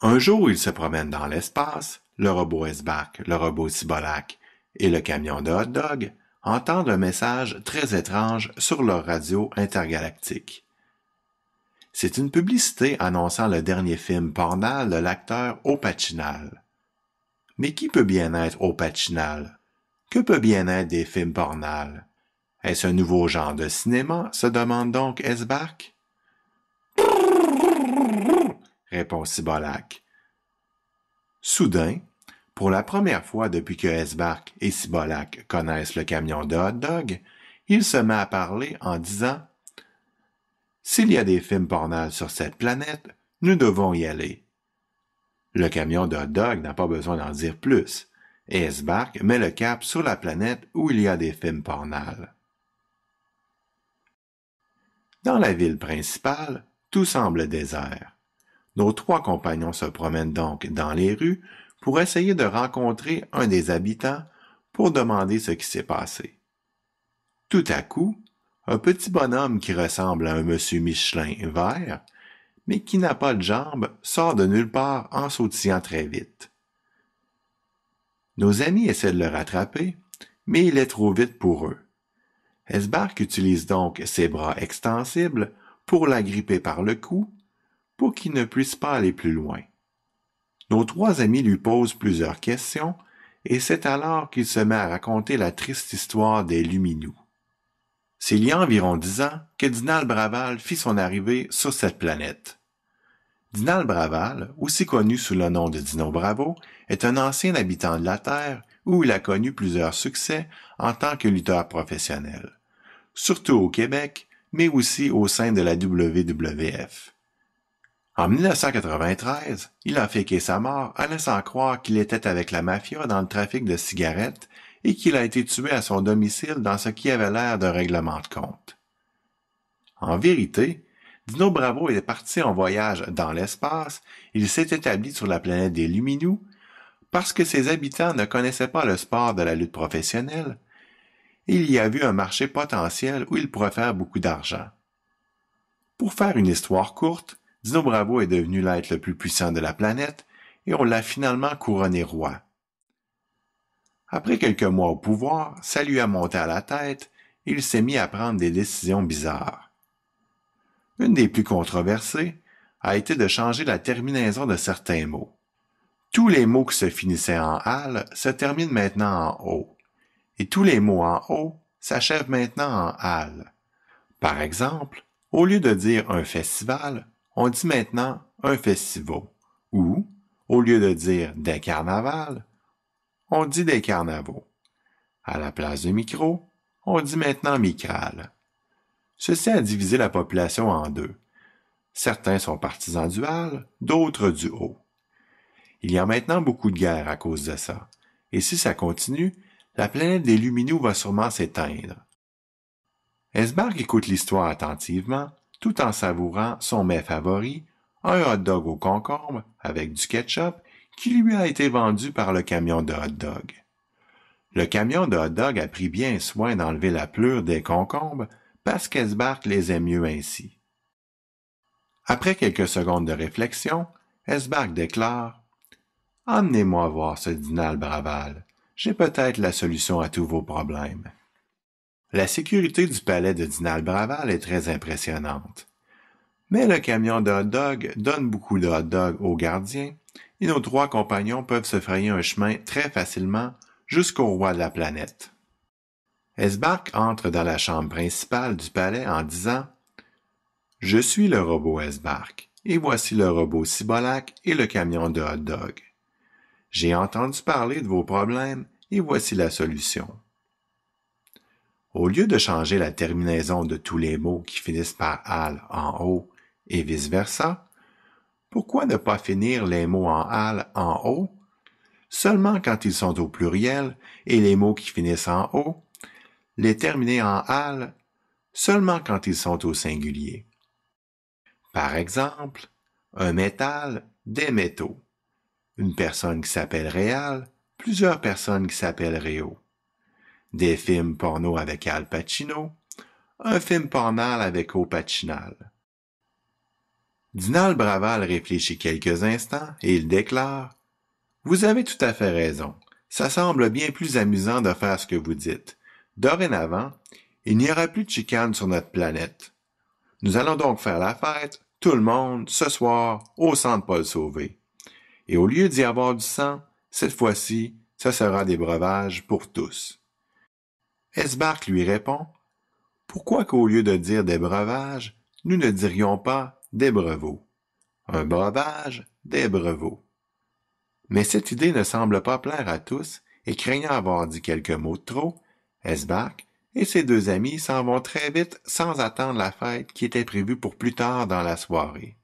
Un jour, ils se promènent dans l'espace, le robot s le robot Cibolac et le camion de hot-dog entendent un message très étrange sur leur radio intergalactique. C'est une publicité annonçant le dernier film pornal de l'acteur Opachinal. Mais qui peut bien être Opachinal? Que peut bien être des films pornal? Est-ce un nouveau genre de cinéma, se demande donc Esbark? Soudain, pour la première fois depuis que Esbark et Sibolak connaissent le camion de hot dog, il se met à parler en disant S'il y a des films pornales sur cette planète, nous devons y aller. Le camion de hot dog n'a pas besoin d'en dire plus, et Esbark met le cap sur la planète où il y a des films pornales. Dans la ville principale, tout semble désert. Nos trois compagnons se promènent donc dans les rues pour essayer de rencontrer un des habitants pour demander ce qui s'est passé. Tout à coup, un petit bonhomme qui ressemble à un monsieur Michelin vert, mais qui n'a pas de jambes, sort de nulle part en sautillant très vite. Nos amis essaient de le rattraper, mais il est trop vite pour eux. Esbark utilise donc ses bras extensibles pour la par le cou pour qu'il ne puisse pas aller plus loin. Nos trois amis lui posent plusieurs questions, et c'est alors qu'il se met à raconter la triste histoire des Luminous. C'est il y a environ dix ans que Dinal Braval fit son arrivée sur cette planète. Dinal Braval, aussi connu sous le nom de Dino Bravo, est un ancien habitant de la Terre où il a connu plusieurs succès en tant que lutteur professionnel, surtout au Québec, mais aussi au sein de la WWF. En 1993, il a quitter sa mort en laissant croire qu'il était avec la mafia dans le trafic de cigarettes et qu'il a été tué à son domicile dans ce qui avait l'air d'un règlement de compte. En vérité, Dino Bravo est parti en voyage dans l'espace, il s'est établi sur la planète des Luminous, parce que ses habitants ne connaissaient pas le sport de la lutte professionnelle, et il y a vu un marché potentiel où il pourrait faire beaucoup d'argent. Pour faire une histoire courte, Dino Bravo est devenu l'être le plus puissant de la planète et on l'a finalement couronné roi. Après quelques mois au pouvoir, ça lui a monté à la tête et il s'est mis à prendre des décisions bizarres. Une des plus controversées a été de changer la terminaison de certains mots. Tous les mots qui se finissaient en al se terminent maintenant en o, et tous les mots en o s'achèvent maintenant en al. Par exemple, au lieu de dire un festival, on dit maintenant un festival, ou, au lieu de dire des carnavals, on dit des carnavaux. À la place de micro, on dit maintenant micral. Ceci a divisé la population en deux. Certains sont partisans du d'autres du haut. Il y a maintenant beaucoup de guerres à cause de ça, et si ça continue, la planète des luminous va sûrement s'éteindre. Esbarg écoute l'histoire attentivement tout en savourant son mets favori, un hot dog au concombre avec du ketchup qui lui a été vendu par le camion de hot dog. Le camion de hot dog a pris bien soin d'enlever la pleure des concombres parce qu'Esbark les aime mieux ainsi. Après quelques secondes de réflexion, Esbark déclare Emmenez-moi voir ce dinal braval. J'ai peut-être la solution à tous vos problèmes. La sécurité du palais de Dinal braval est très impressionnante. Mais le camion de hot dog donne beaucoup de hot dog aux gardiens et nos trois compagnons peuvent se frayer un chemin très facilement jusqu'au roi de la planète. Esbark entre dans la chambre principale du palais en disant Je suis le robot Esbark, et voici le robot Cibolac et le camion de hot dog. J'ai entendu parler de vos problèmes et voici la solution. Au lieu de changer la terminaison de tous les mots qui finissent par al en haut et vice-versa, pourquoi ne pas finir les mots en al en haut seulement quand ils sont au pluriel et les mots qui finissent en haut, les terminer en al seulement quand ils sont au singulier. Par exemple, un métal, des métaux. Une personne qui s'appelle Réal, plusieurs personnes qui s'appellent Réo des films porno avec Al Pacino, un film pornal avec O Pacinal. Dinal Braval réfléchit quelques instants et il déclare Vous avez tout à fait raison. Ça semble bien plus amusant de faire ce que vous dites. Dorénavant, il n'y aura plus de chicane sur notre planète. Nous allons donc faire la fête, tout le monde, ce soir, au centre Paul Sauvé. Et au lieu d'y avoir du sang, cette fois-ci, ce sera des breuvages pour tous. Esbark lui répond Pourquoi qu'au lieu de dire des breuvages, nous ne dirions pas des brevots Un breuvage, des brevots. » Mais cette idée ne semble pas plaire à tous, et craignant avoir dit quelques mots de trop, Esbark et ses deux amis s'en vont très vite sans attendre la fête qui était prévue pour plus tard dans la soirée.